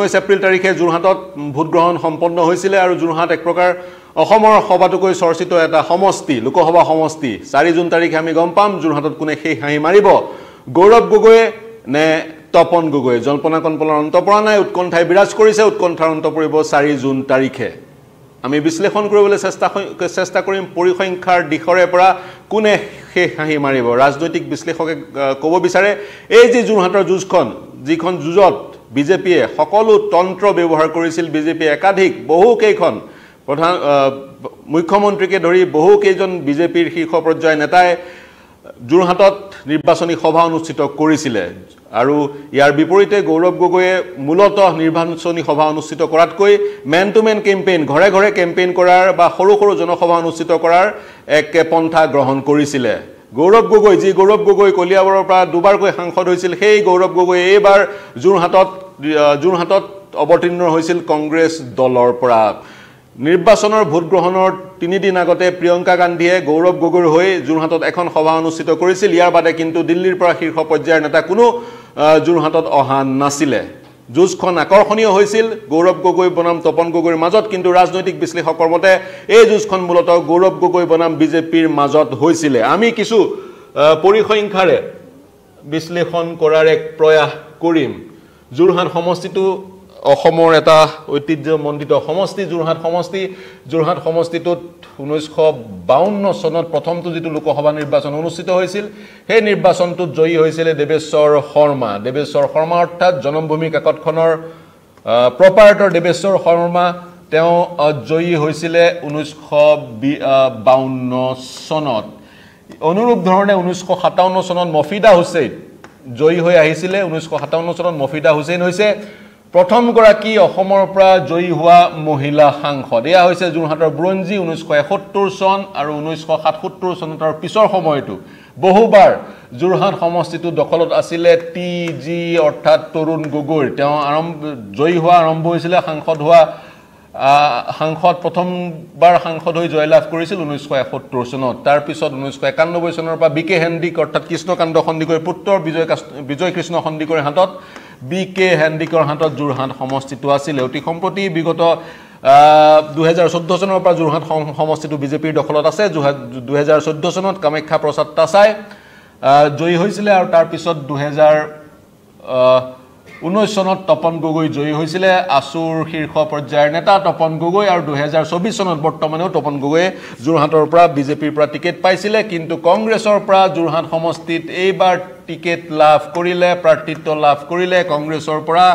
ঊনৈছ এপ্ৰিল তাৰিখে যোৰহাটত ভোটগ্ৰহণ সম্পন্ন হৈছিলে আৰু যোৰহাট এক প্ৰকাৰ অসমৰ সবাতোকৈ চৰ্চিত এটা সমষ্টি লোকসভা সমষ্টি চাৰি জুন তাৰিখে আমি গম পাম যোৰহাটত কোনে সেই হাঁহি মাৰিব গৌৰৱ গগৈয়ে নে তপন গগৈ জল্পনা কণ্পলৰ অন্ত পৰা নাই উৎকণ্ঠাই বিৰাজ কৰিছে উৎকণ্ঠাৰ অন্ত পৰিব চাৰি জুন তাৰিখে আমি বিশ্লেষণ কৰিবলৈ চেষ্টা চেষ্টা কৰিম পৰিসংখ্যাৰ দিশৰে পৰা কোনে সেই হাঁহি মাৰিব ৰাজনৈতিক বিশ্লেষকে ক'ব বিচাৰে এই যি যোৰহাটৰ যুঁজখন যিখন যুঁজত বিজেপিয়ে সকলো তন্ত্ৰ ব্যৱহাৰ কৰিছিল বিজেপিয়ে একাধিক বহুকেইখন প্ৰধান মুখ্যমন্ত্ৰীকে ধৰি বহুকেইজন বিজেপিৰ শীৰ্ষ পৰ্যায়ৰ নেতাই যোৰহাটত নিৰ্বাচনী সভা অনুষ্ঠিত কৰিছিলে আৰু ইয়াৰ বিপৰীতে গৌৰৱ গগৈয়ে মূলত নিৰ্বাচনী সভা অনুষ্ঠিত কৰাতকৈ মেন টু মেন কেম্পেইন ঘৰে ঘৰে কেম্পেইন কৰাৰ বা সৰু সৰু জনসভা অনুষ্ঠিত কৰাৰ এক পন্থা গ্ৰহণ কৰিছিলে গৌৰৱ গগৈ যি গৌৰৱ গগৈ কলিয়াবৰৰ পৰা দুবাৰকৈ সাংসদ হৈছিল সেই গৌৰৱ গগৈ এইবাৰ যোৰহাটত যোৰহাটত অৱতীৰ্ণ হৈছিল কংগ্ৰেছ দলৰ পৰা নিৰ্বাচনৰ ভোটগ্ৰহণৰ তিনিদিন আগতে প্ৰিয়ংকা গান্ধীয়ে গৌৰৱ গগৈৰ হৈ যোৰহাটত এখন সভা অনুষ্ঠিত কৰিছিল ইয়াৰ বাদে কিন্তু দিল্লীৰ পৰা শীৰ্ষ পৰ্যায়ৰ নেতা কোনো যোৰহাটত অহা নাছিলে যুঁজখন আকৰ্ষণীয় হৈছিল গৌৰৱ গগৈ বনাম তপন গগৈৰ মাজত কিন্তু ৰাজনৈতিক বিশ্লেষকৰ মতে এই যুঁজখন মূলতঃ গৌৰৱ গগৈ বনাম বিজেপিৰ মাজত হৈছিলে আমি কিছু পৰিসংখ্যাৰে বিশ্লেষণ কৰাৰ এক প্ৰয়াস কৰিম যোৰহাট সমষ্টিটো অসমৰ এটা ঐতিহ্যমণ্ডিত সমষ্টি যোৰহাট সমষ্টি যোৰহাট সমষ্টিটোত ঊনৈছশ বাৱন্ন চনত প্ৰথমটো যিটো লোকসভা নিৰ্বাচন অনুষ্ঠিত হৈছিল সেই নিৰ্বাচনটোত জয়ী হৈছিলে দেৱেশ্বৰ শৰ্মা দেৱেশ্বৰ শৰ্মা অৰ্থাৎ জনমভূমি কাকতখনৰ প্ৰপাৰেটৰ দেৱেশ্বৰ শৰ্মা তেওঁ জয়ী হৈছিলে ঊনৈছশ বাৱন্ন চনত অনুৰূপ ধৰণে ঊনৈছশ সাতাৱন্ন চনত মফিদা হুছেইন জয়ী হৈ আহিছিলে ঊনৈছশ সাতাৱন্ন চনত মফিদা হুছেইন হৈছে প্ৰথমগৰাকী অসমৰ পৰা জয়ী হোৱা মহিলা সাংসদ এয়া হৈছে যোৰহাটৰ বুৰঞ্জী ঊনৈছশ এসত্তৰ চন আৰু ঊনৈছশ সাতসত্তৰ চনৰ পিছৰ সময়তো বহুবাৰ যোৰহাট সমষ্টিটো দখলত আছিলে টি জি অৰ্থাৎ তৰুণ গগৈৰ তেওঁ আৰম্ভ জয়ী হোৱা আৰম্ভ হৈছিলে সাংসদ হোৱা সাংসদ প্ৰথমবাৰ সাংসদ হৈ জয়লাভ কৰিছিল ঊনৈছশ এসত্তৰ চনত তাৰপিছত ঊনৈছশ একান্নব্বৈ চনৰ পৰা বি কে হেন্দিক অৰ্থাৎ কৃষ্ণকান্ত সন্দিকৈৰ পুত্ৰ বিজয় বিজয় কৃষ্ণ সন্দিকৈৰ হাতত বি কে হেণ্ডিকৰ হাতত যোৰহাট সমষ্টিটো আছিলে অতি সম্প্ৰতি বিগত দুহেজাৰ চৈধ্য চনৰ পৰা যোৰহাট সমষ্টিটো বিজেপিৰ দখলত আছে দুহেজাৰ চৈধ্য চনত কামাখ্যা প্ৰসাদ তাছাই জয়ী হৈছিলে আৰু তাৰপিছত দুহেজাৰ ঊনৈছ চনত তপন গগৈ জয়ী হৈছিলে আচুৰ শীৰ্ষ পৰ্যায়ৰ নেতা তপন গগৈ আৰু দুহেজাৰ চৌবিছ চনত বৰ্তমানেও তপন গগৈয়ে যোৰহাটৰ পৰা বিজেপিৰ পৰা টিকেট পাইছিলে কিন্তু কংগ্ৰেছৰ পৰা যোৰহাট সমষ্টিত এইবাৰ টিকেট লাভ কৰিলে প্ৰাৰ্থিত্ব লাভ কৰিলে কংগ্ৰেছৰ পৰা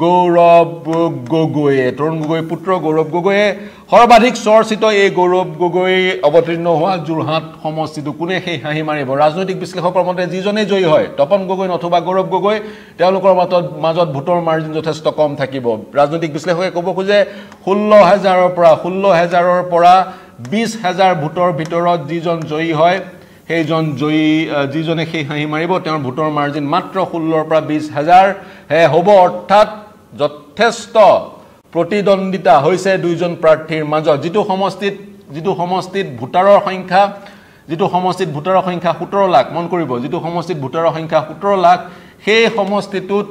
গৌৰৱ গগৈয়ে তৰুণ গগৈৰ পুত্ৰ গৌৰৱ গগৈয়ে সৰ্বাধিক চৰ্চিত এই গৌৰৱ গগৈ অৱতীৰ্ণ হোৱা যোৰহাট সমষ্টিটো কোনে সেই হাঁহি মাৰিব ৰাজনৈতিক বিশ্লেষকৰ মতে যিজনে জয়ী হয় তপন গগৈ নথবা গৌৰৱ গগৈ তেওঁলোকৰ মাজত মাজত ভোটৰ মাৰ্জিন যথেষ্ট কম থাকিব ৰাজনৈতিক বিশ্লেষকে ক'ব খোজে ষোল্ল হেজাৰৰ পৰা ষোল্ল হেজাৰৰ পৰা বিছ হেজাৰ ভোটৰ ভিতৰত যিজন জয়ী হয় সেইজন জয়ী যিজনে সেই হাঁহি মাৰিব তেওঁৰ ভোটৰ মাৰ্জিন মাত্ৰ ষোল্লৰ পৰা বিছ হেজাৰহে হ'ব অৰ্থাৎ যথেষ্ট প্ৰতিদ্বন্দ্বিতা হৈছে দুইজন প্ৰাৰ্থীৰ মাজত যিটো সমষ্টিত যিটো সমষ্টিত ভোটাৰৰ সংখ্যা যিটো সমষ্টিত ভোটাৰৰ সংখ্যা সোতৰ লাখ মন কৰিব যিটো সমষ্টিত ভোটাৰৰ সংখ্যা সোতৰ লাখ সেই সমষ্টিটোত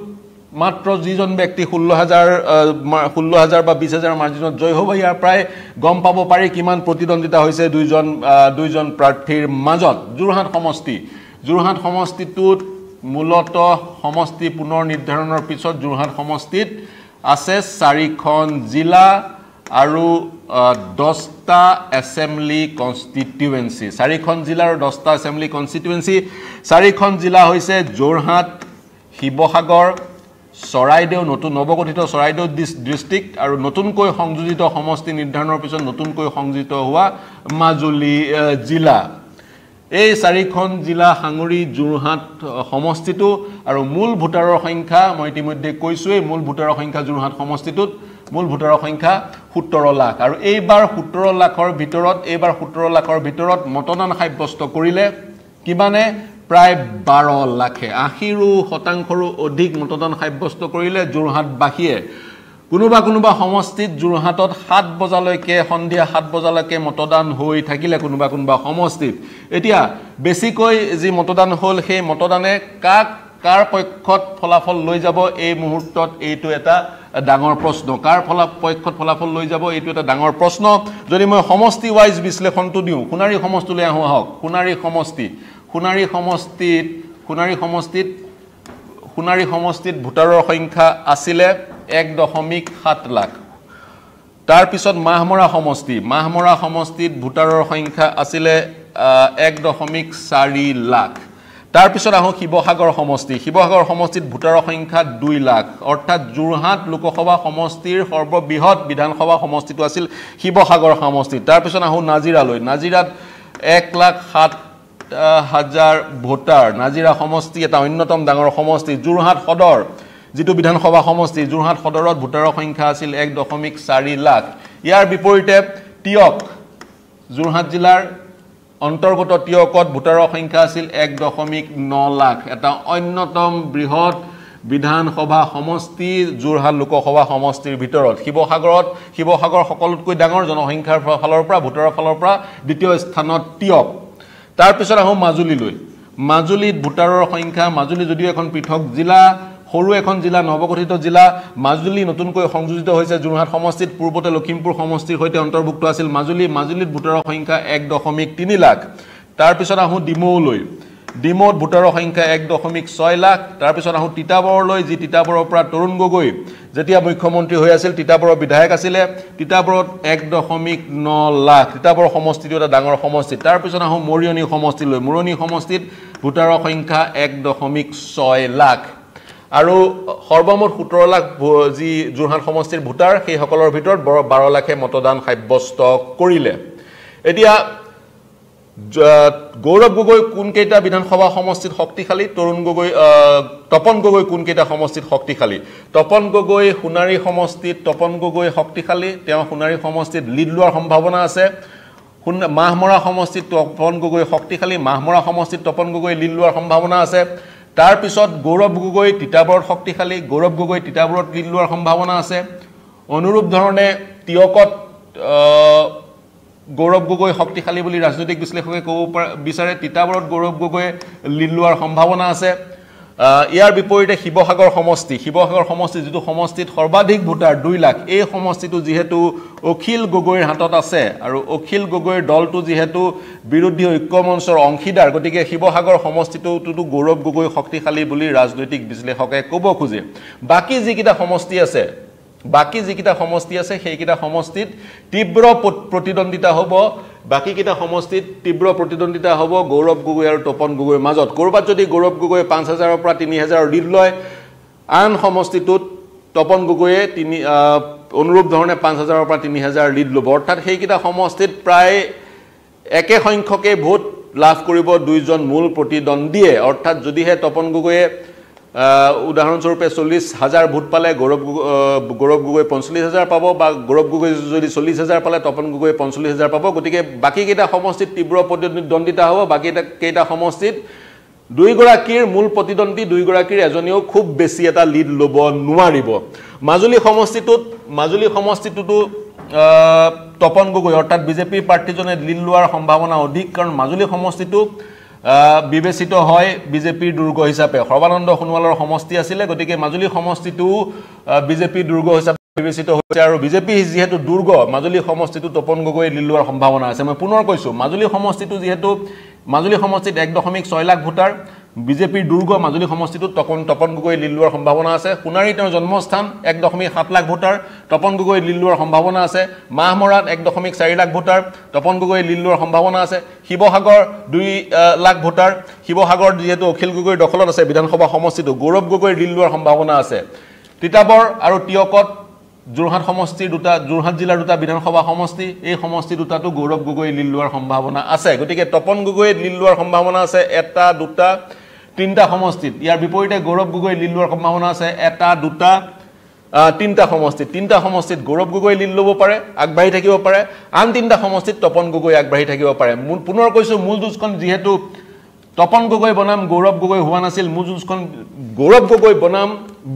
মাত্ৰ যিজন ব্যক্তি ষোল্ল হাজাৰ ষোল্ল হাজাৰ বা বিছ হাজাৰ মাৰ্জিনত জয় হ'ব ইয়াৰ প্ৰায় গম পাব পাৰি কিমান প্ৰতিদ্বন্দ্বিতা হৈছে দুইজন দুইজন প্ৰাৰ্থীৰ মাজত যোৰহাট সমষ্টি যোৰহাট সমষ্টিটোত মূলত সমষ্টি পুনৰ নিৰ্ধাৰণৰ পিছত যোৰহাট সমষ্টিত আছে চাৰিখন জিলা আৰু দহটা এছেম্বলি কনষ্টিটিউৱেঞ্চি চাৰিখন জিলা আৰু দহটা এছেম্বলি কনষ্টিটিউৱেঞ্চি চাৰিখন জিলা হৈছে যোৰহাট শিৱসাগৰ চৰাইদেউ নতুন নৱগঠিত চৰাইদেউ ডিচ ডিষ্ট্ৰিক্ট আৰু নতুনকৈ সংযোজিত সমষ্টি নিৰ্ধাৰণৰ পিছত নতুনকৈ সংযোজিত হোৱা মাজুলী জিলা এই চাৰিখন জিলা সাঙুৰি যোৰহাট সমষ্টিটো আৰু মূল ভোটাৰৰ সংখ্যা মই ইতিমধ্যে কৈছোঁৱেই মূল ভোটাৰৰ সংখ্যা যোৰহাট সমষ্টিটোত মূল ভোটাৰৰ সংখ্যা সোতৰ লাখ আৰু এইবাৰ সোতৰ লাখৰ ভিতৰত এইবাৰ সোতৰ লাখৰ ভিতৰত মতদান সাব্যস্ত কৰিলে কিমানে প্ৰায় বাৰ লাখে আশীৰো শতাংশৰো অধিক মতদান সাব্যস্ত কৰিলে যোৰহাটবাসীয়ে কোনোবা কোনোবা সমষ্টিত যোৰহাটত সাত বজালৈকে সন্ধিয়া সাত বজালৈকে মতদান হৈ থাকিলে কোনোবা কোনোবা সমষ্টিত এতিয়া বেছিকৈ যি মতদান হ'ল সেই মতদানে কাক কাৰ পক্ষত ফলাফল লৈ যাব এই মুহূৰ্তত এইটো এটা ডাঙৰ প্ৰশ্ন কাৰ ফলা পক্ষত ফলাফল লৈ যাব এইটো এটা ডাঙৰ প্ৰশ্ন যদি মই সমষ্টি ৱাইজ বিশ্লেষণটো দিওঁ সোণাৰী সমষ্টিলৈ আহোঁ আহক সোণাৰী সমষ্টি সোণাৰী সমষ্টিত সোণাৰী সমষ্টিত সোণাৰী সমষ্টিত ভোটাৰৰ সংখ্যা আছিলে এক দশমিক সাত লাখ তাৰপিছত মাহমৰা সমষ্টি মাহমৰা সমষ্টিত ভোটাৰৰ সংখ্যা আছিলে এক দশমিক চাৰি লাখ তাৰপিছত আহোঁ শিৱসাগৰ সমষ্টি শিৱসাগৰ সমষ্টিত ভোটাৰৰ সংখ্যা দুই লাখ অৰ্থাৎ যোৰহাট লোকসভা সমষ্টিৰ সৰ্ববৃহৎ বিধানসভা সমষ্টিটো আছিল শিৱসাগৰ সমষ্টি তাৰপিছত আহোঁ নাজিৰালৈ নাজিৰাত এক লাখ সাত হাজাৰ ভোটাৰ নাজিৰা সমষ্টি এটা অন্যতম ডাঙৰ সমষ্টি যোৰহাট সদৰ যিটো বিধানসভা সমষ্টি যোৰহাট সদৰত ভোটাৰৰ সংখ্যা আছিল এক দশমিক চাৰি লাখ ইয়াৰ বিপৰীতে তিয়ক যোৰহাট জিলাৰ অন্তৰ্গত তিয়কত ভোটাৰৰ সংখ্যা আছিল এক দশমিক ন লাখ এটা অন্যতম বৃহৎ বিধানসভা সমষ্টি যোৰহাট লোকসভা সমষ্টিৰ ভিতৰত শিৱসাগৰত শিৱসাগৰ সকলোতকৈ ডাঙৰ জনসংখ্যাৰ ফালৰ পৰা ভোটাৰৰ ফালৰ পৰা দ্বিতীয় স্থানত তিয়ক তাৰপিছত আহোঁ মাজুলীলৈ মাজুলীত ভোটাৰৰ সংখ্যা মাজুলী যদিও এখন পৃথক জিলা সৰু এখন জিলা নৱগঠিত জিলা মাজুলী নতুনকৈ সংযোজিত হৈছে যোৰহাট সমষ্টিত পূৰ্বতে লখিমপুৰ সমষ্টিৰ সৈতে অন্তৰ্ভুক্ত আছিল মাজুলী মাজুলীত ভোটাৰৰ সংখ্যা এক দশমিক তিনি লাখ তাৰপিছত আহোঁ ডিমৌলৈ ডিমৌত ভোটাৰৰ সংখ্যা এক দশমিক ছয় লাখ তাৰপিছত আহোঁ তিতাবৰলৈ যি তিতাবৰৰ পৰা তৰুণ গগৈ যেতিয়া মুখ্যমন্ত্ৰী হৈ আছিল তিতাবৰৰ বিধায়ক আছিলে তিতাবৰত এক দশমিক ন লাখ তিতাবৰ সমষ্টিটো এটা ডাঙৰ সমষ্টি তাৰপিছত আহোঁ মৰিয়নী সমষ্টিলৈ মৰিয়নী সমষ্টিত ভোটাৰৰ সংখ্যা এক দশমিক ছয় লাখ আৰু সৰ্বমুঠ সোতৰ লাখ যি যোৰহাট সমষ্টিৰ ভোটাৰ সেইসকলৰ ভিতৰত বৰ বাৰ লাখে মতদান সাব্যস্ত কৰিলে এতিয়া গৌৰৱ গগৈ কোনকেইটা বিধানসভা সমষ্টিত শক্তিশালী তৰুণ গগৈ তপন গগৈ কোনকেইটা সমষ্টিত শক্তিশালী তপন গগৈ সোণাৰী সমষ্টিত তপন গগৈ শক্তিশালী তেওঁ সোণাৰী সমষ্টিত লিড লোৱাৰ সম্ভাৱনা আছে মাহমৰা সমষ্টিত তপন গগৈ শক্তিশালী মাহমৰা সমষ্টিত তপন গগৈ লিড লোৱাৰ সম্ভাৱনা আছে তাৰ পিছত গৌৰৱ গগৈ তিতাবৰত শক্তিশালী গৌৰৱ গগৈ তিতাবৰত লীন লোৱাৰ সম্ভাৱনা আছে অনুৰূপ ধৰণে তিয়কত গৌৰৱ গগৈ শক্তিশালী বুলি ৰাজনৈতিক বিশ্লেষকে ক'ব পাৰে বিচাৰে তিতাবৰত গৌৰৱ গগৈয়ে লীন লোৱাৰ সম্ভাৱনা আছে ইয়াৰ বিপৰীতে শিৱসাগৰ সমষ্টি শিৱসাগৰ সমষ্টি যিটো সমষ্টিত সৰ্বাধিক ভোটাৰ দুই লাখ এই সমষ্টিটো যিহেতু অখিল গগৈৰ হাতত আছে আৰু অখিল গগৈৰ দলটো যিহেতু বিৰোধী ঐক্য মঞ্চৰ অংশীদাৰ গতিকে শিৱসাগৰ সমষ্টিটোতো গৌৰৱ গগৈ শক্তিশালী বুলি ৰাজনৈতিক বিশ্লেষকে ক'ব খোজে বাকী যিকেইটা সমষ্টি আছে বাকী যিকেইটা সমষ্টি আছে সেইকেইটা সমষ্টিত তীব্ৰ প্ৰতিদ্বন্দ্বিতা হ'ব বাকীকেইটা সমষ্টিত তীব্ৰ প্ৰতিদ্বন্দ্বিতা হ'ব গৌৰৱ গগৈ আৰু তপন গগৈৰ মাজত ক'ৰবাত যদি গৌৰৱ গগৈয়ে পাঁচ হাজাৰৰ পৰা তিনি হাজাৰৰ ঋণ লয় আন সমষ্টিটোত তপন গগৈয়ে তিনি অনুৰূপ ধৰণে পাঁচ হাজাৰৰ পৰা তিনি হাজাৰ ঋণ ল'ব অৰ্থাৎ সেইকেইটা সমষ্টিত প্ৰায় একে সংখ্যকেই ভোট লাভ কৰিব দুইজন মূল প্ৰতিদ্বন্দ্বীয়ে অৰ্থাৎ যদিহে তপন গগৈয়ে উদাহৰণস্বৰূপে চল্লিছ হাজাৰ ভোট পালে গৌৰৱ গগৈ গৌৰৱ গগৈ পঞ্চল্লিছ হাজাৰ পাব বা গৌৰৱ গগৈ যদি চল্লিছ হাজাৰ পালে তপন গগৈ পঞ্চল্লিছ হাজাৰ পাব গতিকে বাকীকেইটা সমষ্টিত তীব্ৰ প্ৰতিদ্বন্দ্বিতা হ'ব বাকী কেইটা সমষ্টিত দুয়োগৰাকীৰ মূল প্ৰতিদ্বন্দ্বী দুয়োগৰাকীৰ এজনেও খুব বেছি এটা লিড ল'ব নোৱাৰিব মাজুলী সমষ্টিটোত মাজুলী সমষ্টিটোতো তপন গগৈ অৰ্থাৎ বিজেপিৰ প্ৰাৰ্থীজনে লীড লোৱাৰ সম্ভাৱনা অধিক কাৰণ মাজুলী সমষ্টিটো বিবেচিত হয় বিজেপিৰ দুৰ্গ হিচাপে সৰ্বানন্দ সোণোৱালৰ সমষ্টি আছিলে গতিকে মাজুলী সমষ্টিটো বিজেপিৰ দুৰ্গ হিচাপে বিবেচিত হৈছে আৰু বিজেপি যিহেতু দুৰ্গ মাজুলী সমষ্টিটো তপন গগৈ নিলোৱাৰ সম্ভাৱনা আছে মই পুনৰ কৈছোঁ মাজুলী সমষ্টিটো যিহেতু মাজুলী সমষ্টিত এক দশমিক ছয় লাখ ভোটাৰ বিজেপিৰ দুৰ্গ মাজুলী সমষ্টিটোত তপন তপন গগৈ লোৱাৰ সম্ভাৱনা আছে সোণাৰী তেওঁৰ জন্মস্থান এক দশমিক সাত লাখ ভোটাৰ তপন গগৈ লোৱাৰ সম্ভাৱনা আছে মাহমৰাত এক দশমিক চাৰি লাখ ভোটাৰ তপন গগৈ লোৱাৰ সম্ভাৱনা আছে শিৱসাগৰ দুই লাখ ভোটাৰ শিৱসাগৰ যিহেতু অখিল গগৈৰ দখলত আছে বিধানসভা সমষ্টিটো গৌৰৱ গগৈ লীল লোৱাৰ সম্ভাৱনা আছে তিতাবৰ আৰু টিয়কত যোৰহাট সমষ্টিৰ দুটা যোৰহাট জিলাৰ দুটা বিধানসভা সমষ্টি এই সমষ্টি দুটাতো গৌৰৱ গগৈ লীল লোৱাৰ সম্ভাৱনা আছে গতিকে তপন গগৈয়ে লীল লোৱাৰ সম্ভাৱনা আছে এটা দুটা তিনিটা সমষ্টিত ইয়াৰ বিপৰীতে গৌৰৱ গগৈ লীল লোৱাৰ সম্ভাৱনা আছে এটা দুটা তিনিটা সমষ্টিত তিনিটা সমষ্টিত গৌৰৱ গগৈ লীল ল'ব পাৰে আগবাঢ়ি থাকিব পাৰে আন তিনিটা সমষ্টিত তপন গগৈ আগবাঢ়ি থাকিব পাৰে পুনৰ কৈছোঁ মূল যুঁজখন যিহেতু তপন গগৈ বনাম গৌৰৱ গগৈ হোৱা নাছিল মূল যুঁজখন গৌৰৱ গগৈ বনাম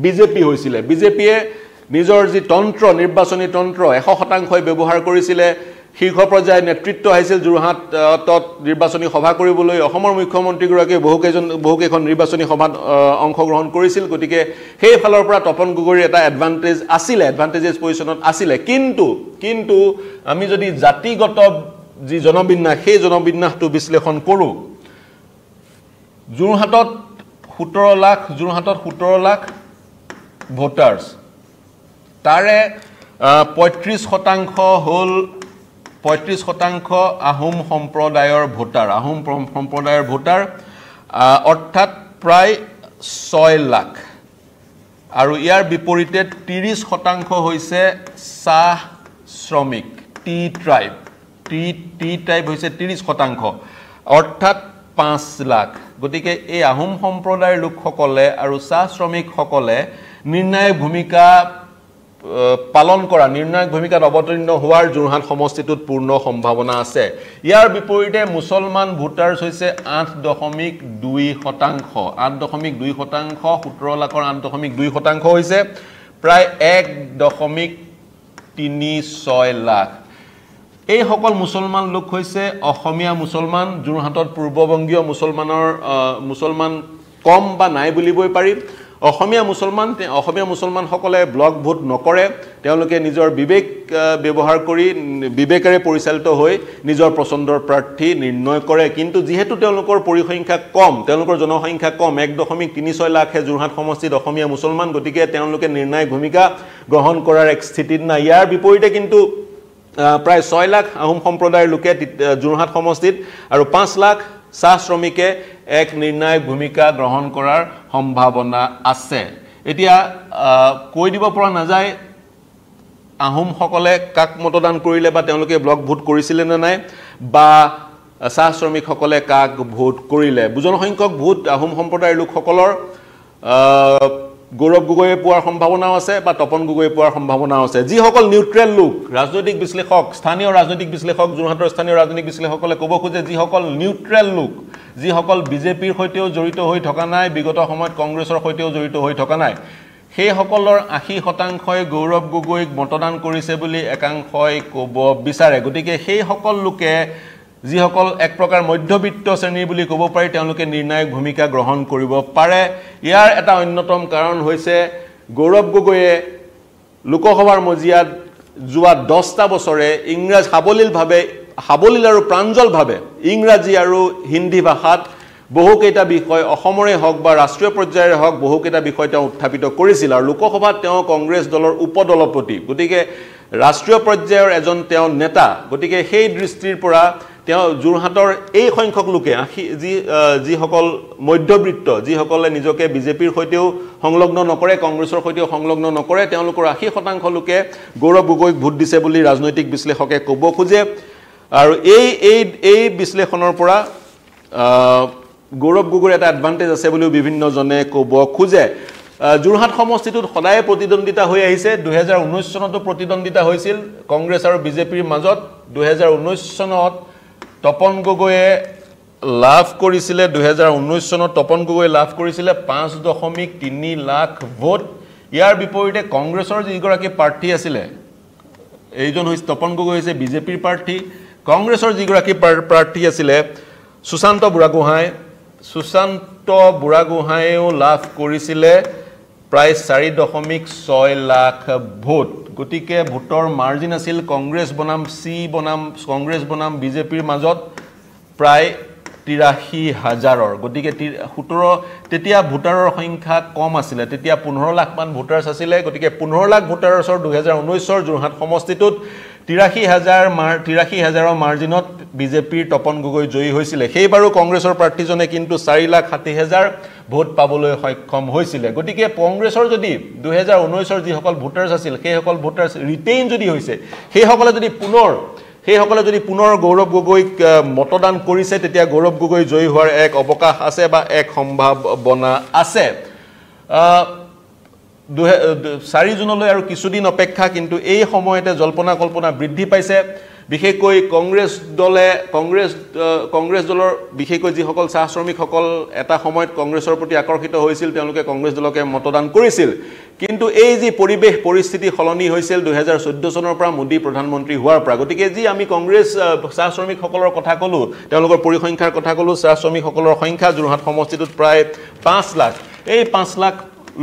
বিজেপি হৈছিলে বিজেপিয়ে নিজৰ যি তন্ত্ৰ নিৰ্বাচনী তন্ত্ৰ এশ শতাংশই ব্যৱহাৰ কৰিছিলে শীৰ্ষ পৰ্যায়ৰ নেতৃত্ব আহিছিল যোৰহাটত নিৰ্বাচনী সভা কৰিবলৈ অসমৰ মুখ্যমন্ত্ৰীগৰাকীয়ে বহুকেইজন বহুকেইখন নিৰ্বাচনী সভাত অংশগ্ৰহণ কৰিছিল গতিকে সেইফালৰ পৰা তপন গগৈৰ এটা এডভান্টেজ আছিলে এডভান্টেজেজ পজিশ্যনত আছিলে কিন্তু কিন্তু আমি যদি জাতিগত যি জনবিন্যাস সেই জনবিন্যাসটো বিশ্লেষণ কৰোঁ যোৰহাটত সোতৰ লাখ যোৰহাটত সোতৰ লাখ ভোটাৰ্ছ তাৰে পঁয়ত্ৰিছ শতাংশ হ'ল পঁয়ত্ৰিছ শতাংশ আহোম সম্প্ৰদায়ৰ ভোটাৰ আহোম সম্প্ৰদায়ৰ ভোটাৰ অৰ্থাৎ প্ৰায় ছয় লাখ আৰু ইয়াৰ বিপৰীতে ত্ৰিছ শতাংশ হৈছে চাহ শ্ৰমিক tea tribe tea tea tribe হৈছে ত্ৰিছ শতাংশ অৰ্থাৎ পাঁচ লাখ গতিকে এই আহোম সম্প্ৰদায়ৰ লোকসকলে আৰু চাহ শ্ৰমিকসকলে নিৰ্ণায়ক ভূমিকা পালন কৰা নিৰ্ণায়ক ভূমিকাত অৱতীৰ্ণ হোৱাৰ যোৰহাট সমষ্টিটোত পূৰ্ণ সম্ভাৱনা আছে ইয়াৰ বিপৰীতে মুছলমান ভোটাৰ্ছ হৈছে আঠ দশমিক দুই শতাংশ আঠ দশমিক দুই শতাংশ সোতৰ লাখৰ আঠ দশমিক দুই শতাংশ হৈছে প্ৰায় এক দশমিক তিনি ছয় লাখ এইসকল মুছলমান লোক হৈছে অসমীয়া মুছলমান যোৰহাটত পূৰ্ববংগীয় মুছলমানৰ মুছলমান কম বা নাই বুলিবই পাৰি অসমীয়া মুছলমান অসমীয়া মুছলমানসকলে ব্লক ভোট নকৰে তেওঁলোকে নিজৰ বিবেক ব্যৱহাৰ কৰি বিবেকেৰে পৰিচালিত হৈ নিজৰ পচন্দৰ প্ৰাৰ্থী নিৰ্ণয় কৰে কিন্তু যিহেতু তেওঁলোকৰ পৰিসংখ্যা কম তেওঁলোকৰ জনসংখ্যা কম এক দশমিক তিনি ছয় লাখহে যোৰহাট সমষ্টিত অসমীয়া মুছলমান গতিকে তেওঁলোকে নিৰ্ণায়ক ভূমিকা গ্ৰহণ কৰাৰ এক স্থিতিত নাই ইয়াৰ বিপৰীতে কিন্তু প্ৰায় ছয় লাখ আহোম সম্প্ৰদায়ৰ লোকে যোৰহাট সমষ্টিত আৰু পাঁচ লাখ চাহ শ্ৰমিকে এক নিৰ্ণায়ক ভূমিকা গ্ৰহণ কৰাৰ সম্ভাৱনা আছে এতিয়া কৈ দিব পৰা নাযায় আহোমসকলে কাক মতদান কৰিলে বা তেওঁলোকে ব্লক ভোট কৰিছিলে নে নাই বা চাহ শ্ৰমিকসকলে কাক ভোট কৰিলে বুজন সংখ্যক ভোট আহোম সম্প্ৰদায়ৰ লোকসকলৰ গৌৰৱ গগৈয়ে পোৱাৰ সম্ভাৱনাও আছে বা তপন গগৈয়ে পোৱাৰ সম্ভাৱনাও আছে যিসকল নিউট্ৰেল লোক ৰাজনৈতিক বিশ্লেষক স্থানীয় ৰাজনৈতিক বিশ্লেষক যোৰহাটৰ স্থানীয় ৰাজনৈতিক বিশ্লেষকসকলে ক'ব খোজে যিসকল নিউট্ৰেল লোক যিসকল বিজেপিৰ সৈতেও জড়িত হৈ থকা নাই বিগত সময়ত কংগ্ৰেছৰ সৈতেও জড়িত হৈ থকা নাই সেইসকলৰ আশী শতাংশই গৌৰৱ গগৈক মতদান কৰিছে বুলি একাংশই ক'ব বিচাৰে গতিকে সেইসকল লোকে যিসকল এক প্ৰকাৰ মধ্যবিত্ত শ্ৰেণীৰ বুলি ক'ব পাৰি তেওঁলোকে নিৰ্ণায়ক ভূমিকা গ্ৰহণ কৰিব পাৰে ইয়াৰ এটা অন্যতম কাৰণ হৈছে গৌৰৱ গগৈয়ে লোকসভাৰ মজিয়াত যোৱা দহটা বছৰে ইংৰাজ সাৱলীলভাৱে সাৱলীল আৰু প্ৰাঞ্জলভাৱে ইংৰাজী আৰু হিন্দী ভাষাত বহুকেইটা বিষয় অসমৰে হওক বা ৰাষ্ট্ৰীয় পৰ্যায়ৰে হওক বহুকেইটা বিষয় তেওঁ উত্থাপিত কৰিছিল আৰু লোকসভাত তেওঁ কংগ্ৰেছ দলৰ উপদলপতি গতিকে ৰাষ্ট্ৰীয় পৰ্যায়ৰ এজন তেওঁ নেতা গতিকে সেই দৃষ্টিৰ পৰা তেওঁ যোৰহাটৰ এই সংখ্যক লোকে আশী যি যিসকল মধ্যবৃত্ত যিসকলে নিজকে বিজেপিৰ সৈতেও সংলগ্ন নকৰে কংগ্ৰেছৰ সৈতেও সংলগ্ন নকৰে তেওঁলোকৰ আশী শতাংশ লোকে গৌৰৱ গগৈক ভোট দিছে বুলি ৰাজনৈতিক বিশ্লেষকে ক'ব খোজে আৰু এই এই এই বিশ্লেষণৰ পৰা গৌৰৱ গগৈৰ এটা এডভান্টেজ আছে বুলিও বিভিন্নজনে ক'ব খোজে যোৰহাট সমষ্টিটোত সদায় প্ৰতিদ্বন্দ্বিতা হৈ আহিছে দুহেজাৰ ঊনৈছ চনতো প্ৰতিদ্বন্দ্বিতা হৈছিল কংগ্ৰেছ আৰু বিজেপিৰ মাজত দুহেজাৰ ঊনৈছ চনত তপন গগৈয়ে লাভ কৰিছিলে দুহেজাৰ ঊনৈছ চনত তপন গগৈ লাভ কৰিছিলে পাঁচ দশমিক তিনি লাখ ভোট ইয়াৰ বিপৰীতে কংগ্ৰেছৰ যিগৰাকী প্ৰাৰ্থী আছিলে এইজন হৈছে তপন গগৈ হৈছে বিজেপিৰ প্ৰাৰ্থী কংগ্ৰেছৰ যিগৰাকী প্ৰাৰ্থী আছিলে সুশান্ত বুঢ়াগোহাঁই সুশান্ত বুঢ়াগোহাঁয়েও লাভ কৰিছিলে প্ৰায় চাৰি দশমিক ছয় লাখ ভোট গতিকে ভোটৰ মাৰ্জিন আছিল কংগ্ৰেছ বনাম চি বনাম কংগ্ৰেছ বনাম বিজেপিৰ মাজত প্ৰায় তিৰাশী হাজাৰৰ গতিকে সোতৰ তেতিয়া ভোটাৰৰ সংখ্যা কম আছিলে তেতিয়া পোন্ধৰ লাখমান ভোটাৰ্ছ আছিলে গতিকে পোন্ধৰ লাখ ভোটাৰ্ছৰ দুহেজাৰ ঊনৈছৰ যোৰহাট সমষ্টিটোত তিৰাশী হাজাৰ মাৰ তিৰাশী হাজাৰৰ মাৰ্জিনত বিজেপিৰ তপন গগৈ জয়ী হৈছিলে সেইবাৰো কংগ্ৰেছৰ প্ৰাৰ্থীজনে কিন্তু চাৰি লাখ ষাঠি হেজাৰ ভোট পাবলৈ সক্ষম হৈছিলে গতিকে কংগ্ৰেছৰ যদি দুহেজাৰ ঊনৈছৰ যিসকল ভোটাৰ্ছ আছিল সেইসকল ভোটাৰ্ছ ৰিটেইন যদি হৈছে সেইসকলে যদি পুনৰ সেইসকলে যদি পুনৰ গৌৰৱ গগৈক মতদান কৰিছে তেতিয়া গৌৰৱ গগৈ জয়ী হোৱাৰ এক অৱকাশ আছে বা এক সম্ভাৱনা আছে দুহে চাৰি জুনলৈ আৰু কিছুদিন অপেক্ষা কিন্তু এই সময়তে জল্পনা কল্পনা বৃদ্ধি পাইছে বিশেষকৈ কংগ্ৰেছ দলে কংগ্ৰেছ কংগ্ৰেছ দলৰ বিশেষকৈ যিসকল চাহ শ্ৰমিকসকল এটা সময়ত কংগ্ৰেছৰ প্ৰতি আকৰ্ষিত হৈছিল তেওঁলোকে কংগ্ৰেছ দলকে মতদান কৰিছিল কিন্তু এই যি পৰিৱেশ পৰিস্থিতি সলনি হৈছিল দুহেজাৰ চৈধ্য চনৰ পৰা মোদী প্ৰধানমন্ত্ৰী হোৱাৰ পৰা গতিকে যি আমি কংগ্ৰেছ চাহ শ্ৰমিকসকলৰ কথা ক'লোঁ তেওঁলোকৰ পৰিসংখ্যাৰ কথা ক'লোঁ চাহ শ্ৰমিকসকলৰ সংখ্যা যোৰহাট সমষ্টিটোত প্ৰায় পাঁচ লাখ এই পাঁচ লাখ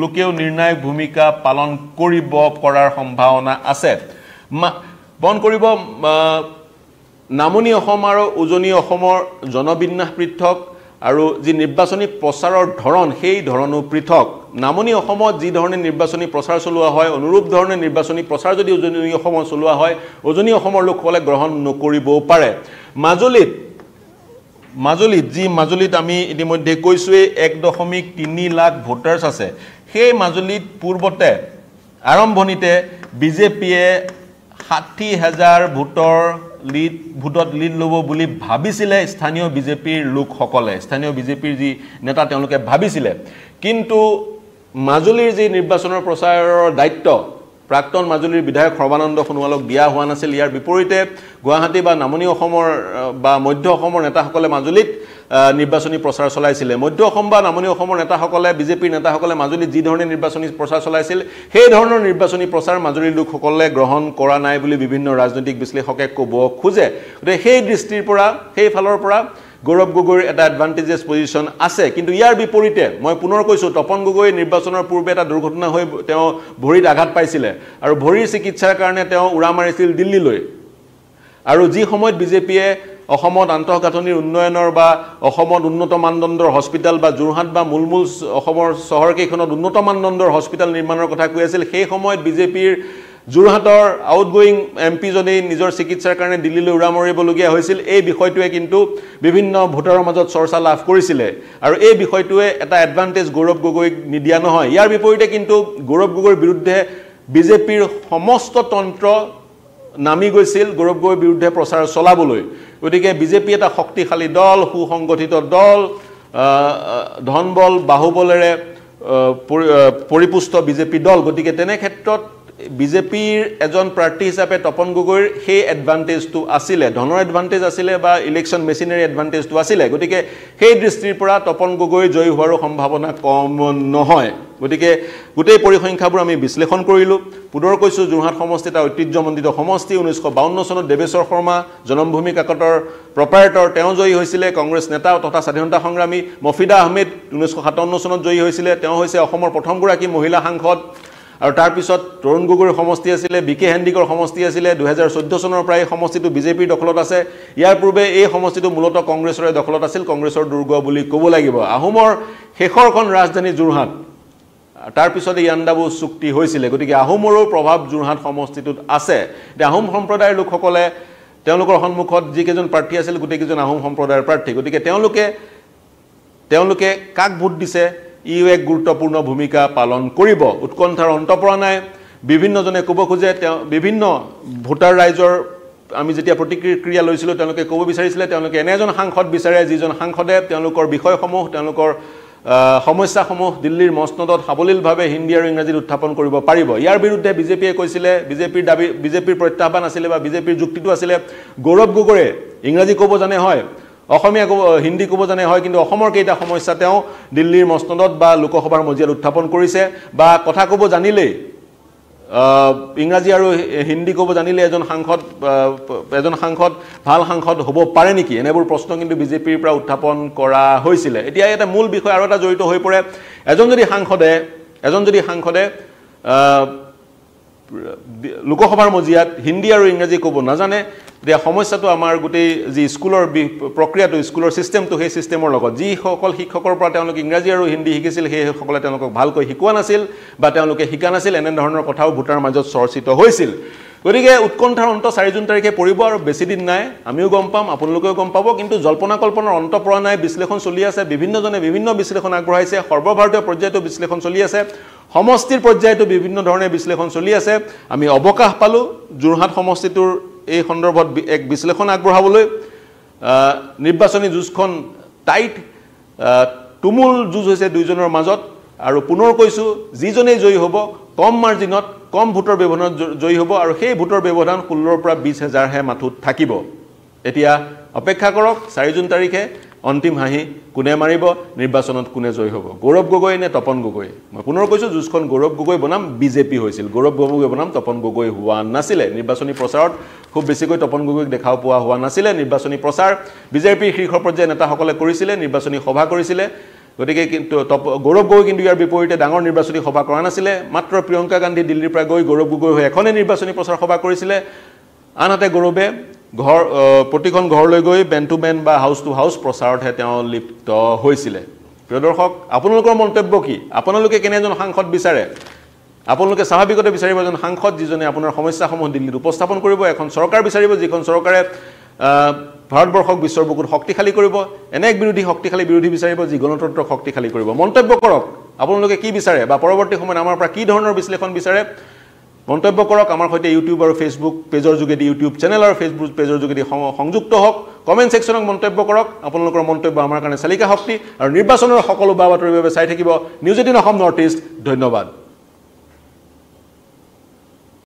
লোকেও নিৰ্ণায়ক ভূমিকা পালন কৰিব পৰাৰ সম্ভাৱনা আছে বন কৰিব নামনি অসম আৰু উজনি অসমৰ জনবিন্যাস পৃথক আৰু যি নিৰ্বাচনী প্ৰচাৰৰ ধৰণ সেই ধৰণো পৃথক নামনি অসমত যিধৰণে নিৰ্বাচনী প্ৰচাৰ চলোৱা হয় অনুৰূপ ধৰণে নিৰ্বাচনী প্ৰচাৰ যদি উজনি অসমত চলোৱা হয় উজনি অসমৰ লোকসকলে গ্ৰহণ নকৰিবও পাৰে মাজুলীত মাজুলীত যি মাজুলীত আমি ইতিমধ্যে কৈছোঁৱেই এক দশমিক তিনি লাখ ভোটাৰ্ছ আছে সেই মাজুলীত পূৰ্বতে আৰম্ভণিতে বিজেপিয়ে ষাঠি হেজাৰ ভোটৰ লিড ভোটত লিড ল'ব বুলি ভাবিছিলে স্থানীয় বিজেপিৰ লোকসকলে স্থানীয় বিজেপিৰ যি নেতা তেওঁলোকে ভাবিছিলে কিন্তু মাজুলীৰ যি নিৰ্বাচনৰ প্ৰচাৰৰ দায়িত্ব প্ৰাক্তন মাজুলীৰ বিধায়ক সৰ্বানন্দ সোণোৱালক দিয়া হোৱা নাছিল ইয়াৰ বিপৰীতে গুৱাহাটী বা নামনি অসমৰ বা মধ্য অসমৰ নেতাসকলে মাজুলীত নিৰ্বাচনী প্ৰচাৰ চলাইছিলে মধ্য অসম বা নামনি অসমৰ নেতাসকলে বিজেপিৰ নেতাসকলে মাজুলীত যিধৰণে নিৰ্বাচনী প্ৰচাৰ চলাইছিল সেই ধৰণৰ নিৰ্বাচনী প্ৰচাৰ মাজুলীৰ লোকসকলে গ্ৰহণ কৰা নাই বুলি বিভিন্ন ৰাজনৈতিক বিশ্লেষকে ক'ব খোজে গতিকে সেই দৃষ্টিৰ পৰা সেইফালৰ পৰা গৌৰৱ গগৈৰ এটা এডভান্টেজিয়াছ পজিশ্যন আছে কিন্তু ইয়াৰ বিপৰীতে মই পুনৰ কৈছোঁ তপন গগৈ নিৰ্বাচনৰ পূৰ্বে এটা দুৰ্ঘটনা হৈ তেওঁ ভৰিত আঘাত পাইছিলে আৰু ভৰিৰ চিকিৎসাৰ কাৰণে তেওঁ উৰা মাৰিছিল দিল্লীলৈ আৰু যি সময়ত বিজেপিয়ে অসমত আন্তঃগাঁথনিৰ উন্নয়নৰ বা অসমত উন্নত মানদণ্ডৰ হস্পিটেল বা যোৰহাট বা মূল মূল অসমৰ চহৰকেইখনত উন্নত মানদণ্ডৰ হস্পিটেল নিৰ্মাণৰ কথা কৈ আছিল সেই সময়ত বিজেপিৰ যোৰহাটৰ আউট এম পিজনেই নিজৰ চিকিৎসাৰ কাৰণে দিল্লীলৈ উৰা মৰিবলগীয়া হৈছিল এই বিষয়টোৱে কিন্তু বিভিন্ন ভোটাৰৰ মাজত চৰ্চা লাভ কৰিছিলে আৰু এই বিষয়টোৱে এটা এডভান্টেজ গৌৰৱ গগৈক নিদিয়া নহয় ইয়াৰ বিপৰীতে কিন্তু গৌৰৱ গগৈৰ বিৰুদ্ধে বিজেপিৰ সমস্ত তন্ত্ৰ নামি গৈছিল গৌৰৱ গগৈৰ বিৰুদ্ধে প্ৰচাৰ চলাবলৈ গতিকে বিজেপি এটা শক্তিশালী দল সু সংগঠিত দল ধন বল বাহুবলেৰে পৰিপুষ্ট বিজেপি দল গতিকে তেনেক্ষেত্ৰত বিজেপিৰ এজন প্ৰাৰ্থী হিচাপে তপন গগৈৰ সেই এডভান্টেজটো আছিলে ধনৰ এডভান্টেজ আছিলে বা ইলেকশ্যন মেচিনেৰী এডভান্টেজটো আছিলে গতিকে সেই দৃষ্টিৰ পৰা তপন গগৈ জয়ী হোৱাৰো সম্ভাৱনা কম নহয় গতিকে গোটেই পৰিসংখ্যাবোৰ আমি বিশ্লেষণ কৰিলোঁ পুনৰ কৈছোঁ যোৰহাট সমষ্টি এটা ঐতিহ্যমণ্ডিত সমষ্টি ঊনৈছশ বাৱন্ন চনত দেৱেশ্বৰ শৰ্মা জনমভূমি কাকতৰ প্ৰপাৰেটৰ তেওঁ জয়ী হৈছিলে কংগ্ৰেছ নেতা তথা স্বাধীনতা সংগ্ৰামী মফিদা আহমেদ ঊনৈছশ সাতাৱন্ন চনত জয়ী হৈছিলে তেওঁ হৈছে অসমৰ প্ৰথমগৰাকী মহিলা সাংসদ আৰু তাৰপিছত তৰুণ গগৈৰ সমষ্টি আছিলে বি কে হেণ্ডিকৰ সমষ্টি আছিলে দুহেজাৰ চৈধ্য চনৰ পৰা এই সমষ্টিটো বিজেপিৰ দখলত আছে ইয়াৰ পূৰ্বে এই সমষ্টিটো মূলতঃ কংগ্ৰেছৰে দখলত আছিল কংগ্ৰেছৰ দুৰ্গ বুলি ক'ব লাগিব আহোমৰ শেষৰখন ৰাজধানী যোৰহাট তাৰপিছত এই ইয়াণ্ডাবু চুক্তি হৈছিলে গতিকে আহোমৰো প্ৰভাৱ যোৰহাট সমষ্টিটোত আছে এতিয়া আহোম সম্প্ৰদায়ৰ লোকসকলে তেওঁলোকৰ সন্মুখত যিকেইজন প্ৰাৰ্থী আছিল গোটেইকেইজন আহোম সম্প্ৰদায়ৰ প্ৰাৰ্থী গতিকে তেওঁলোকে তেওঁলোকে কাক ভোট দিছে ইও এক গুৰুত্বপূৰ্ণ ভূমিকা পালন কৰিব উৎকণ্ঠাৰ অন্ত পৰা নাই বিভিন্নজনে ক'ব খোজে তেওঁ বিভিন্ন ভোটাৰ ৰাইজৰ আমি যেতিয়া প্ৰতিক্ৰিয়া লৈছিলোঁ তেওঁলোকে ক'ব বিচাৰিছিলে তেওঁলোকে এনে এজন সাংসদ বিচাৰে যিজন সাংসদে তেওঁলোকৰ বিষয়সমূহ তেওঁলোকৰ সমস্যাসমূহ দিল্লীৰ মচনদত সাৱলীলভাৱে হিন্দী আৰু ইংৰাজীত উত্থাপন কৰিব পাৰিব ইয়াৰ বিৰুদ্ধে বিজেপিয়ে কৈছিলে বিজেপিৰ দাবী বিজেপিৰ প্ৰত্যাহ্বান আছিলে বা বিজেপিৰ যুক্তিটো আছিলে গৌৰৱ গগৈয়ে ইংৰাজী ক'ব জানে হয় অসমীয়া ক'ব হিন্দী ক'ব জানে হয় কিন্তু অসমৰ কেইটা সমস্যা তেওঁ দিল্লীৰ মস্তদত বা লোকসভাৰ মজিয়াত উত্থাপন কৰিছে বা কথা ক'ব জানিলেই ইংৰাজী আৰু হিন্দী ক'ব জানিলে এজন সাংসদ এজন সাংসদ ভাল সাংসদ হ'ব পাৰে নেকি এনেবোৰ প্ৰশ্ন কিন্তু বিজেপিৰ পৰা উত্থাপন কৰা হৈছিলে এতিয়া এটা মূল বিষয় আৰু এটা জড়িত হৈ পৰে এজন যদি সাংসদে এজন যদি সাংসদে লোকসভাৰ মজিয়াত হিন্দী আৰু ইংৰাজী ক'ব নাজানে এতিয়া সমস্যাটো আমাৰ গোটেই যি স্কুলৰ বি প্ৰক্ৰিয়াটো স্কুলৰ ছিষ্টেমটো সেই ছিষ্টেমৰ লগত যিসকল শিক্ষকৰ পৰা তেওঁলোকে ইংৰাজী আৰু হিন্দী শিকিছিল সেইসকলে তেওঁলোকক ভালকৈ শিকোৱা নাছিল বা তেওঁলোকে শিকা নাছিল এনেধৰণৰ কথাও ভোটাৰ মাজত চৰ্চিত হৈছিল গতিকে উৎকণ্ঠাৰ অন্ত চাৰি জুন তাৰিখে পৰিব আৰু বেছিদিন নাই আমিও গম পাম আপোনালোকেও গম পাব কিন্তু জল্পনা কল্পনাৰ অন্ত পৰা নাই বিশ্লেষণ চলি আছে বিভিন্নজনে বিভিন্ন বিশ্লেষণ আগবঢ়াইছে সৰ্বভাৰতীয় পৰ্যায়তো বিশ্লেষণ চলি আছে সমষ্টিৰ পৰ্যায়তো বিভিন্ন ধৰণে বিশ্লেষণ চলি আছে আমি অৱকাশ পালোঁ যোৰহাট সমষ্টিটোৰ এই সন্দৰ্ভত এক বিশ্লেষণ আগবঢ়াবলৈ নিৰ্বাচনী যুঁজখন টাইট তুমুল যুঁজ হৈছে দুইজনৰ মাজত আৰু পুনৰ কৈছোঁ যিজনেই জয়ী হ'ব কম মাৰ্জিনত কম ভোটৰ ব্যৱধানত জয়ী হ'ব আৰু সেই ভোটৰ ব্যৱধান ষোল্লৰ পৰা বিছ হেজাৰহে মাথোত থাকিব এতিয়া অপেক্ষা কৰক চাৰি জুন তাৰিখে অন্তিম হাঁহি কোনে মাৰিব নিৰ্বাচনত কোনে জয় হ'ব গৌৰৱ গগৈ নে তপন গগৈ মই পুনৰ কৈছোঁ যুঁজখন গৌৰৱ গগৈ বনাম বিজেপি হৈছিল গৌৰৱ গগৈ বনাম তপন গগৈ হোৱা নাছিলে নিৰ্বাচনী প্ৰচাৰত খুব বেছিকৈ তপন গগৈক দেখাও পোৱা হোৱা নাছিলে নিৰ্বাচনী প্ৰচাৰ বিজেপিৰ শীৰ্ষ পৰ্যায়ৰ নেতাসকলে কৰিছিলে নিৰ্বাচনী সভা কৰিছিলে গতিকে কিন্তু তপ গৌৰৱ গগৈ কিন্তু ইয়াৰ বিপৰীতে ডাঙৰ নিৰ্বাচনী সভা কৰা নাছিলে মাত্ৰ প্ৰিয়ংকা গান্ধী দিল্লীৰ পৰা গৈ গৌৰৱ গগৈ হৈ এখনেই নিৰ্বাচনী প্ৰচাৰ সভা কৰিছিলে আনহাতে গৌৰৱে ঘৰ প্ৰতিখন ঘৰলৈ গৈ মেন টু মেন বা হাউচ টু হাউচ প্ৰচাৰতহে তেওঁ লিপ্ত হৈছিলে প্ৰিয় দৰ্শক আপোনালোকৰ মন্তব্য কি আপোনালোকে কেনে এজন সাংসদ বিচাৰে আপোনালোকে স্বাভাৱিকতে বিচাৰিব এজন সাংসদ যিজনে আপোনাৰ সমস্যাসমূহ দিল্লীত উপস্থাপন কৰিব এখন চৰকাৰ বিচাৰিব যিখন চৰকাৰে ভাৰতবৰ্ষক বিশ্বৰ বুকুত শক্তিশালী কৰিব এনে এক বিৰোধী শক্তিশালী বিৰোধী বিচাৰিব যি গণতন্ত্ৰক শক্তিশালী কৰিব মন্তব্য কৰক আপোনালোকে কি বিচাৰে বা পৰৱৰ্তী সময়ত আমাৰ পৰা কি ধৰণৰ বিশ্লেষণ বিচাৰে মন্তব্য কৰক আমাৰ সৈতে ইউটিউব আৰু ফেচবুক পেজৰ যোগেদি ইউটিউব চেনেল আৰু ফেচবুক পেজৰ যোগেদি সংযুক্ত হওক কমেণ্ট ছেকশ্যনক মন্তব্য কৰক আপোনালোকৰ মন্তব্য আমাৰ কাৰণে চালিকা শক্তি আৰু নিৰ্বাচনৰ সকলো বা বাতৰিৰ বাবে চাই থাকিব News Eighteen Assam North East ধন্যবাদ